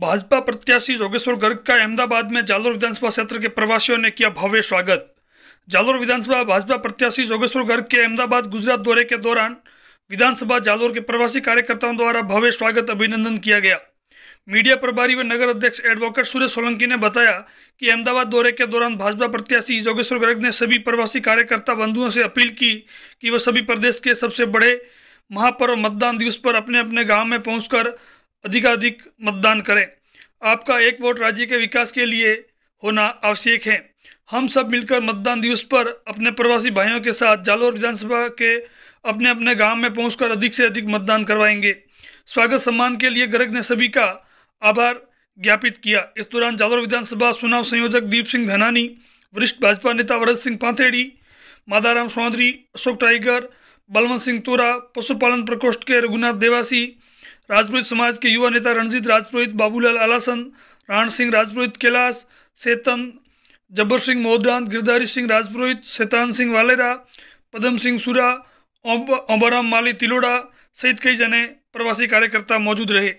भाजपा प्रत्याशी जोगेश्वर गर्ग का अहमदाबाद में जालोर विधानसभा क्षेत्र के प्रवासियों ने किया भव्य स्वागत जालोर विधानसभा भाजपा प्रत्याशी जोगेश्वर गर्ग के अहमदाबाद गुजरात दौरे के दौरान विधानसभा जालोर के प्रवासी कार्यकर्ताओं द्वारा भव्य स्वागत अभिनंदन किया गया मीडिया प्रभारी व नगर अध्यक्ष एडवोकेट सुरेश सोलंकी ने बताया कि अहमदाबाद दौरे के दौरान भाजपा प्रत्याशी जोगेश्वर गर्ग ने सभी प्रवासी कार्यकर्ता बंधुओं से अपील की कि वह सभी प्रदेश के सबसे बड़े महापर्व मतदान दिवस पर अपने अपने गाँव में पहुँच अधिकाधिक मतदान करें आपका एक वोट राज्य के विकास के लिए होना आवश्यक है हम सब मिलकर मतदान दिवस पर अपने प्रवासी भाइयों के साथ जालोर विधानसभा के अपने अपने गांव में पहुंचकर अधिक से अधिक मतदान करवाएंगे स्वागत सम्मान के लिए गर्ग ने सभी का आभार ज्ञापित किया इस दौरान जालोर विधानसभा चुनाव संयोजक दीप सिंह धनानी वरिष्ठ भाजपा नेता वरद सिंह पांथेड़ी मादाराम चौधरी अशोक टाइगर बलवंत सिंह तोरा पशुपालन प्रकोष्ठ के रघुनाथ देवासी राजपुरोहित समाज के युवा नेता रणजीत राजपुरोहित बाबूलाल आलासन राण सिंह राजपुरोहित कैलाश सेतन जब्बर सिंह मोहदान गिरधारी सिंह राजपुरोहित शैतान सिंह वालेरा पदम सिंह सूरा ओंबाराम माली तिलोड़ा सहित कई जने प्रवासी कार्यकर्ता मौजूद रहे